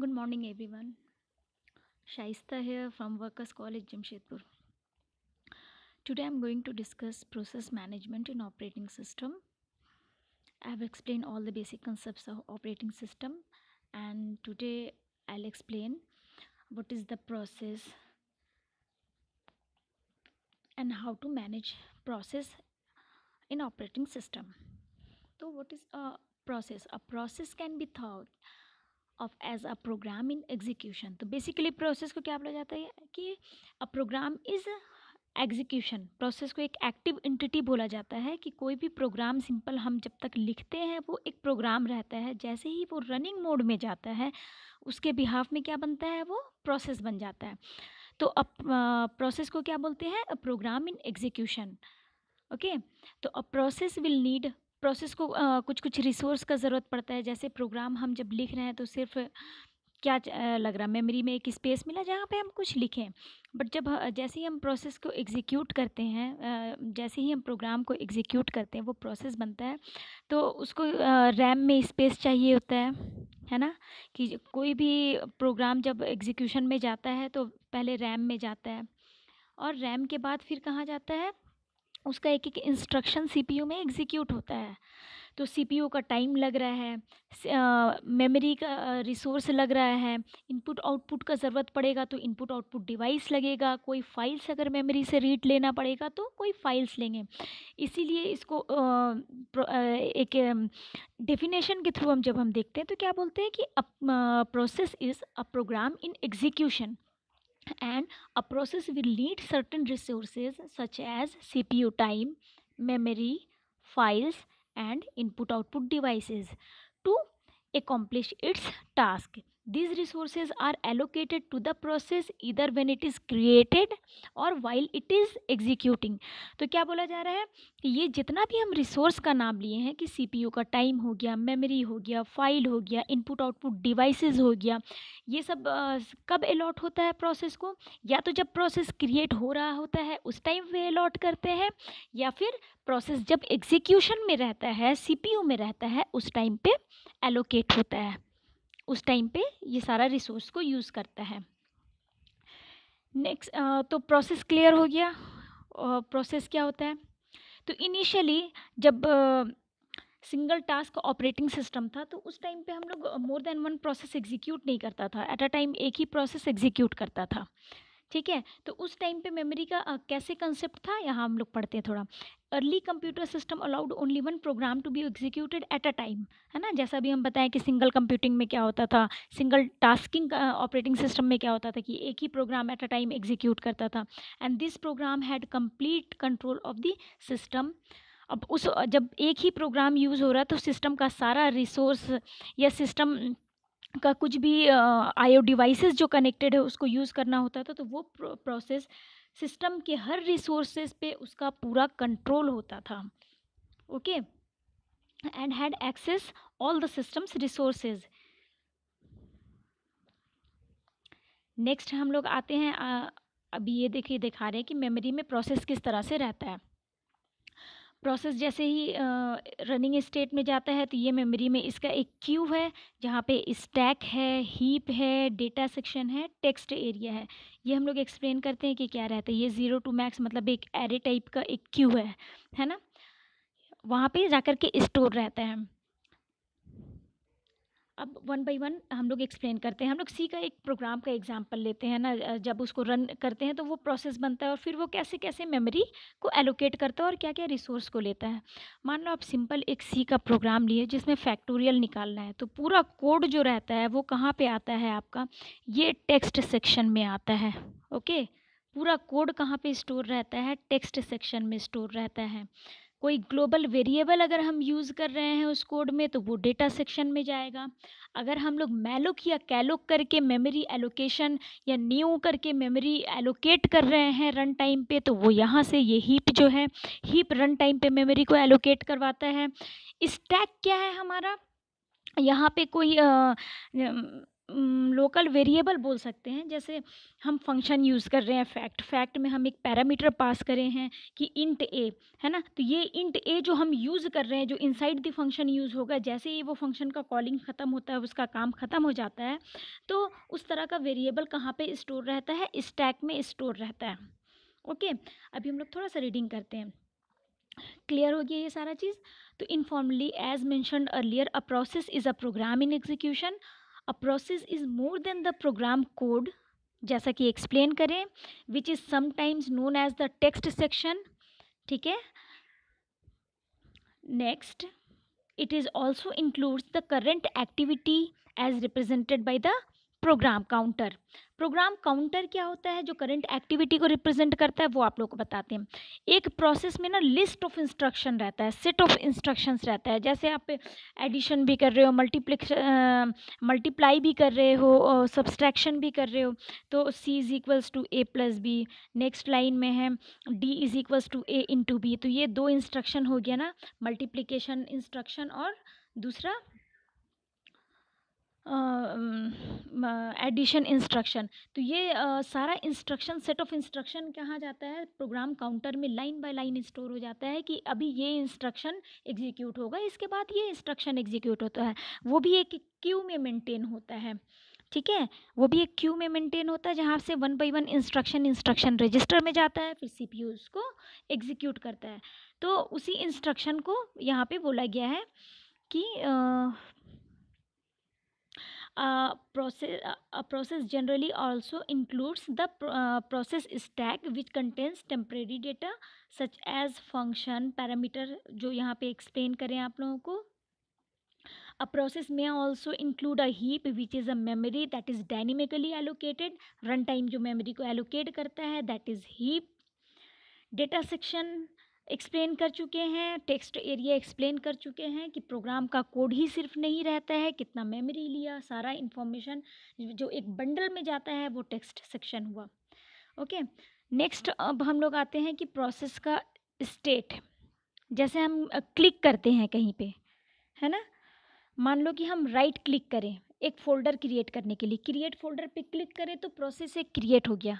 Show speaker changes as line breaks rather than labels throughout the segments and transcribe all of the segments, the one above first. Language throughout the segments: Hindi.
Good morning, everyone. Shaista here from Workers College, Jamshedpur. Today, I'm going to discuss process management in operating system. I've explained all the basic concepts of operating system, and today I'll explain what is the process and how to manage process in operating system. So, what is a process? A process can be thought of as a program in execution तो बेसिकली प्रोसेस को क्या बोला जाता है कि a program is execution process को एक एक्टिव एंटिटी बोला जाता है कि कोई भी प्रोग्राम सिंपल हम जब तक लिखते हैं वो एक प्रोग्राम रहता है जैसे ही वो रनिंग मोड में जाता है उसके बिहाफ में क्या बनता है वो प्रोसेस बन जाता है तो अब प्रोसेस को क्या बोलते हैं a program in execution okay तो a process will need process को आ, कुछ कुछ रिसोर्स का ज़रूरत पड़ता है जैसे प्रोग्राम हम जब लिख रहे हैं तो सिर्फ क्या लग रहा है मेमोरी में एक स्पेस मिला जहाँ पे हम कुछ लिखें बट जब जैसे ही हम प्रोसेस को एग्जीक्यूट करते हैं जैसे ही हम प्रोग्राम को एग्जीक्यूट करते हैं वो प्रोसेस बनता है तो उसको रैम में स्पेस चाहिए होता है है ना कि कोई भी प्रोग्राम जब एग्जीक्यूशन में जाता है तो पहले रैम में जाता है और रैम के बाद फिर कहाँ जाता है उसका एक एक इंस्ट्रक्शन सीपीयू में एग्जीक्यूट होता है तो सीपीयू का टाइम लग रहा है मेमोरी का रिसोर्स लग रहा है इनपुट आउटपुट का ज़रूरत पड़ेगा तो इनपुट आउटपुट डिवाइस लगेगा कोई फाइल्स अगर मेमोरी से रीड लेना पड़ेगा तो कोई फाइल्स लेंगे इसीलिए इसको आ, एक डेफिनेशन के थ्रू हम जब हम देखते हैं तो क्या बोलते हैं कि process is a program in execution and a process will need certain resources such as CPU time, memory, files and input output devices to accomplish its task. these resources are allocated to the process either when it is created or while it is executing तो क्या बोला जा रहा है कि ये जितना भी हम रिसोर्स का नाम लिए हैं कि सी पी यू का टाइम हो गया मेमरी हो गया फाइल हो गया इनपुट आउटपुट डिवाइस हो गया ये सब आ, कब अलॉट होता है प्रोसेस को या तो जब प्रोसेस क्रिएट हो रहा होता है उस टाइम वे अलॉट करते हैं या फिर प्रोसेस जब एग्जीक्यूशन में रहता है सी पी यू में रहता है उस टाइम पे एलोकेट होता है उस टाइम पे ये सारा रिसोर्स को यूज़ करता है नेक्स्ट तो प्रोसेस क्लियर हो गया प्रोसेस क्या होता है तो इनिशियली जब सिंगल टास्क ऑपरेटिंग सिस्टम था तो उस टाइम पे हम लोग more than one process execute नहीं करता था एट अ टाइम एक ही प्रोसेस एग्जीक्यूट करता था ठीक है तो उस टाइम पे मेमोरी का आ, कैसे कंसेप्ट था यहाँ हम लोग पढ़ते हैं थोड़ा early computer system allowed only one program to be executed at a time है ना जैसा अभी हम बताएं कि सिंगल कंप्यूटिंग में क्या होता था सिंगल टास्किंग ऑपरेटिंग सिस्टम में क्या होता था कि एक ही program at a time execute करता था and this program had complete control of the system अब उस जब एक ही प्रोग्राम यूज़ हो रहा है तो सिस्टम का सारा रिसोर्स या सिस्टम का कुछ भी आईओ डिवाइसेस जो कनेक्टेड है उसको यूज़ करना होता था तो वो प्रोसेस सिस्टम के हर रिसोर्सेज पे उसका पूरा कंट्रोल होता था okay and had access all the systems resources next हम लोग आते हैं अभी ये देखिए दिखा रहे हैं कि मेमोरी में प्रोसेस किस तरह से रहता है प्रोसेस जैसे ही रनिंग स्टेट में जाता है तो ये मेमोरी में इसका एक क्यू है जहाँ पे स्टैक है हीप है डेटा सेक्शन है टेक्स्ट एरिया है ये हम लोग एक्सप्लेन करते हैं कि क्या रहता है ये ज़ीरो टू मैक्स मतलब एक एरे टाइप का एक क्यू है है ना वहाँ पे जाकर के स्टोर रहता है अब वन बाई वन हम लोग एक्सप्लेन करते हैं हम लोग सी का एक प्रोग्राम का एग्जाम्पल लेते हैं ना जब उसको रन करते हैं तो वो प्रोसेस बनता है और फिर वो कैसे कैसे मेमोरी को एलोकेट करता है और क्या क्या रिसोर्स को लेता है मान लो आप सिंपल एक सी का प्रोग्राम लिए जिसमें फैक्टोरियल निकालना है तो पूरा कोड जो रहता है वो कहाँ पर आता है आपका ये टेक्स्ट सेक्शन में आता है ओके पूरा कोड कहाँ पे स्टोर रहता है टेक्स्ट सेक्शन में स्टोर रहता है कोई ग्लोबल वेरिएबल अगर हम यूज़ कर रहे हैं उस कोड में तो वो डेटा सेक्शन में जाएगा अगर हम लोग मैलोक या कैलोक करके मेमोरी एलोकेशन या न्यू करके मेमोरी एलोकेट कर रहे हैं रन टाइम पे तो वो यहाँ से ये हीप जो है हीप रन टाइम पे मेमोरी को एलोकेट करवाता है स्टैक क्या है हमारा यहाँ पे कोई आ, लोकल वेरिएबल बोल सकते हैं जैसे हम फंक्शन यूज़ कर रहे हैं फैक्ट फैक्ट में हम एक पैरामीटर पास करे हैं कि इंट ए है ना तो ये इंट ए जो हम यूज़ कर रहे हैं जो इनसाइड द फंक्शन यूज़ होगा जैसे ही वो फंक्शन का कॉलिंग ख़त्म होता है उसका काम ख़त्म हो जाता है तो उस तरह का वेरिएबल कहाँ पर स्टोर रहता है स्टैक में स्टोर रहता है ओके अभी हम लोग थोड़ा सा रीडिंग करते हैं क्लियर हो गया ये सारा चीज़ तो informally as mentioned earlier a process is a program in execution a process is more than the program code जैसा कि एक्सप्लेन करें which is sometimes known as the text section ठीक है next it is also includes the current activity as represented by the program counter program counter क्या होता है जो करंट एक्टिविटी को रिप्रेजेंट करता है वो आप लोग को बताते हैं एक प्रोसेस में ना लिस्ट ऑफ इंस्ट्रक्शन रहता है सेट ऑफ इंस्ट्रक्शंस रहता है जैसे आप एडिशन भी कर रहे हो मल्टीप्लिक्स मल्टीप्लाई भी कर रहे हो सब्सट्रैक्शन भी कर रहे हो तो c is equals to a plus b next line में है d is equals to a into b तो ये दो इंस्ट्रक्शन हो गया ना मल्टीप्लीकेशन इंस्ट्रक्शन और दूसरा एडिशन इंस्ट्रक्शन तो ये आ, सारा इंस्ट्रक्शन सेट ऑफ इंस्ट्रक्शन कहा जाता है प्रोग्राम काउंटर में लाइन बाय लाइन स्टोर हो जाता है कि अभी ये इंस्ट्रक्शन एग्जीक्यूट होगा इसके बाद ये इंस्ट्रक्शन एग्जीक्यूट होता है वो भी एक क्यू में मेंटेन होता है ठीक है वो भी एक क्यू में मेंटेन होता है जहाँ से one by one instruction instruction register में जाता है फिर सी उसको एग्जीक्यूट करता है तो उसी इंस्ट्रक्शन को यहाँ पर बोला गया है कि आ, uh, process a process generally also includes the process stack which contains temporary data such as function parameter जो यहाँ पे explain करें आप लोगों को A process may also include a heap which is a memory that is dynamically allocated. Runtime जो memory को allocate करता है that is heap. Data section explain कर चुके हैं टेक्स्ट एरिया एक्सप्लेन कर चुके हैं कि प्रोग्राम का कोड ही सिर्फ नहीं रहता है कितना मेमोरी लिया सारा इन्फॉर्मेशन जो एक बंडल में जाता है वो टेक्स्ट सेक्शन हुआ ओके नेक्स्ट अब हम लोग आते हैं कि प्रोसेस का स्टेट जैसे हम क्लिक करते हैं कहीं पे है ना मान लो कि हम राइट क्लिक करें एक फ़ोल्डर क्रिएट करने के लिए क्रिएट फोल्डर पे क्लिक करें तो प्रोसेस एक क्रिएट हो गया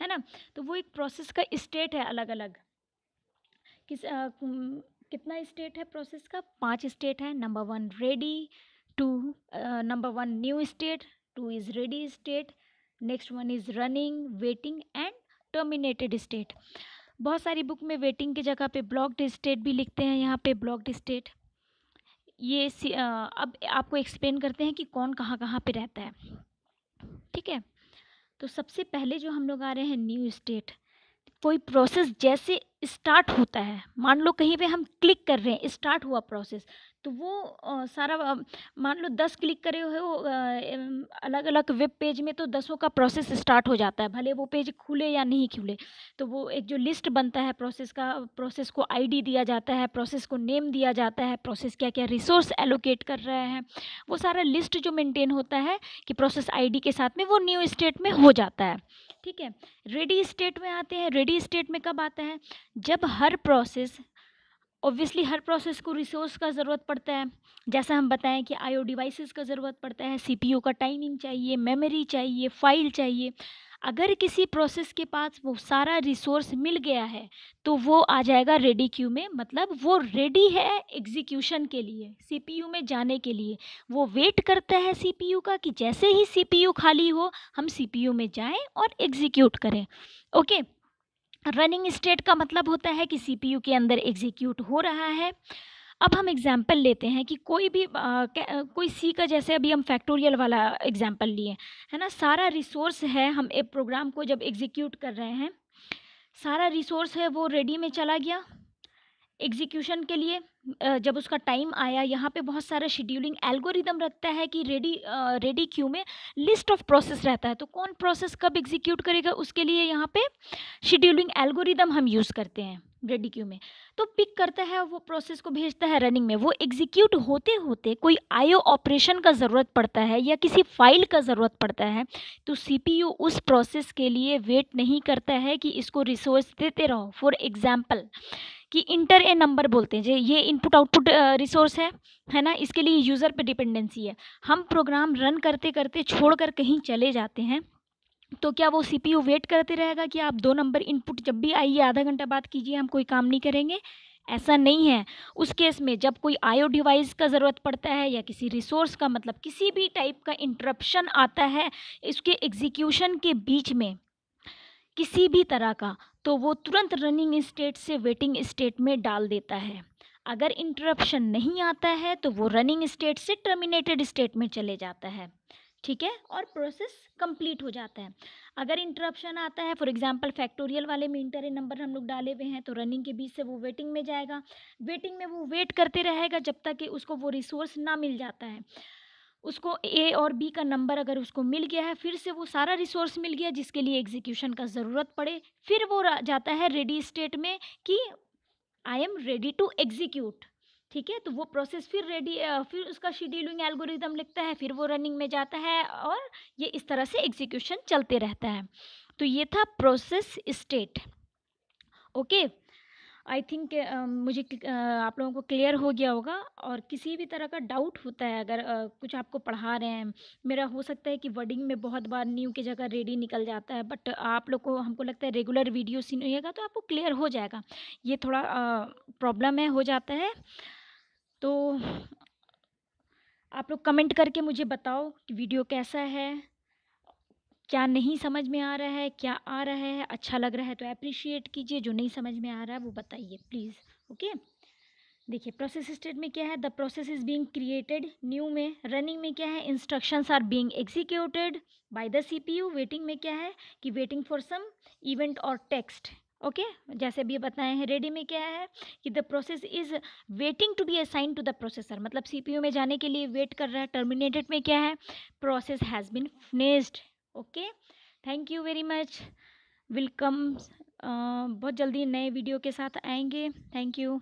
है ना तो वो एक प्रोसेस का स्टेट है अलग अलग किस आ, कितना स्टेट है प्रोसेस का पांच स्टेट है number one ready two number one new state two is ready state next one is running waiting and terminated state बहुत सारी बुक में वेटिंग की जगह पे ब्लॉक्ड स्टेट भी लिखते हैं यहाँ पे ब्लॉक्ड स्टेट ये आ, अब आपको एक्सप्लेन करते हैं कि कौन कहाँ कहाँ पे रहता है ठीक है तो सबसे पहले जो हम लोग आ रहे हैं न्यू स्टेट कोई तो प्रोसेस जैसे स्टार्ट होता है मान लो कहीं पे हम क्लिक कर रहे हैं स्टार्ट हुआ प्रोसेस तो वो आ, सारा मान लो दस क्लिक करे हुए हो अलग अलग वेब पेज में तो दसों का प्रोसेस स्टार्ट हो जाता है भले वो पेज खुले या नहीं खुले तो वो एक जो लिस्ट बनता है प्रोसेस का प्रोसेस को आईडी दिया जाता है प्रोसेस को नेम दिया जाता है प्रोसेस क्या क्या रिसोर्स एलोकेट कर रहे हैं वो सारा लिस्ट जो मेनटेन होता है कि प्रोसेस आई के साथ में वो न्यू स्टेट में हो जाता है ठीक है रेडी स्टेट में आते हैं रेडी स्टेट में कब आता है जब हर प्रोसेस ऑब्वियसली हर प्रोसेस को रिसोर्स का ज़रूरत पड़ता है जैसा हम बताएं कि आईओ डिवाइसेस का ज़रूरत पड़ता है सीपीयू का टाइमिंग चाहिए मेमोरी चाहिए फ़ाइल चाहिए अगर किसी प्रोसेस के पास वो सारा रिसोर्स मिल गया है तो वो आ जाएगा रेडी क्यू में मतलब वो रेडी है एग्जीक्यूशन के लिए सीपीयू में जाने के लिए वो वेट करता है सीपीयू का कि जैसे ही सीपीयू खाली हो हम सीपीयू में जाएं और एग्जीक्यूट करें ओके okay? रनिंग स्टेट का मतलब होता है कि सीपीयू के अंदर एग्जीक्यूट हो रहा है अब हम एग्जाम्पल लेते हैं कि कोई भी आ, कोई सी का जैसे अभी हम फैक्टोरियल वाला एग्जाम्पल लिए है ना सारा रिसोर्स है हम एक प्रोग्राम को जब एग्जीक्यूट कर रहे हैं सारा रिसोर्स है वो रेडी में चला गया एग्जीक्यूशन के लिए जब उसका टाइम आया यहाँ पे बहुत सारा शेड्यूलिंग एल्गोरिदम रखता है कि रेडी रेडी क्यू में लिस्ट ऑफ प्रोसेस रहता है तो कौन प्रोसेस कब एग्जीक्यूट करेगा उसके लिए यहाँ पे शेड्यूलिंग एल्गोरिदम हम यूज़ करते हैं रेडी क्यू में तो पिक करता है वो प्रोसेस को भेजता है रनिंग में वो एग्जीक्यूट होते होते कोई आईओ ऑपरेशन का ज़रूरत पड़ता है या किसी फाइल का ज़रूरत पड़ता है तो सीपीयू उस प्रोसेस के लिए वेट नहीं करता है कि इसको रिसोर्स देते रहो फॉर एग्ज़ाम्पल कि इंटर ए नंबर बोलते हैं ये इनपुट आउटपुट रिसोर्स है है ना इसके लिए यूज़र पे डिपेंडेंसी है हम प्रोग्राम रन करते करते छोड़कर कहीं चले जाते हैं तो क्या वो सीपीयू वेट करते रहेगा कि आप दो नंबर इनपुट जब भी आइए आधा घंटा बात कीजिए हम कोई काम नहीं करेंगे ऐसा नहीं है उस केस में जब कोई आयो डिवाइस का ज़रूरत पड़ता है या किसी रिसोर्स का मतलब किसी भी टाइप का इंटरप्शन आता है इसके एग्जीक्यूशन के बीच में किसी भी तरह का तो वो तुरंत रनिंग स्टेट से वेटिंग स्टेट में डाल देता है अगर इंटरप्शन नहीं आता है तो वो रनिंग स्टेट से टर्मिनेटेड स्टेट में चले जाता है ठीक है और प्रोसेस कंप्लीट हो जाता है अगर इंटरप्शन आता है फॉर एग्जांपल फैक्टोरियल वाले में इंटर नंबर हम लोग डाले हुए हैं तो रनिंग के बीच से वो वेटिंग में जाएगा वेटिंग में वो वेट करते रहेगा जब तक कि उसको वो रिसोर्स ना मिल जाता है उसको ए और बी का नंबर अगर उसको मिल गया है फिर से वो सारा रिसोर्स मिल गया जिसके लिए एग्जीक्यूशन का ज़रूरत पड़े फिर वो जाता है रेडी स्टेट में कि I am ready to execute ठीक है तो वो प्रोसेस फिर रेडी फिर उसका शेड्यूलिंग एल्गोरिदम लिखता है फिर वो रनिंग में जाता है और ये इस तरह से एग्जीक्यूशन चलते रहता है तो ये था process state okay I think मुझे आप लोगों को क्लियर हो गया होगा और किसी भी तरह का डाउट होता है अगर कुछ आपको पढ़ा रहे हैं मेरा हो सकता है कि वर्डिंग में बहुत बार न्यू की जगह रेडी निकल जाता है बट आप लोग को हमको लगता है रेगुलर वीडियो सुनिएगा तो आपको क्लियर हो जाएगा ये थोड़ा प्रॉब्लम है हो जाता है तो आप लोग कमेंट करके मुझे बताओ कि वीडियो कैसा है क्या नहीं समझ में आ रहा है क्या आ रहा है अच्छा लग रहा है तो अप्रिशिएट कीजिए जो नहीं समझ में आ रहा है वो बताइए प्लीज़ ओके देखिए प्रोसेस स्टेट में क्या है the process is being created new में रनिंग में क्या है instructions are being executed by the CPU waiting में क्या है कि वेटिंग फॉर सम इवेंट और टेक्स्ट ओके जैसे अभी बताए हैं रेडी में क्या है कि the process is waiting to be assign to the processor मतलब सीपीयू में जाने के लिए वेट कर रहा है टर्मिनेटेड में क्या है process has been finished okay thank you very much welcome बहुत जल्दी नए वीडियो के साथ आएंगे थैंक यू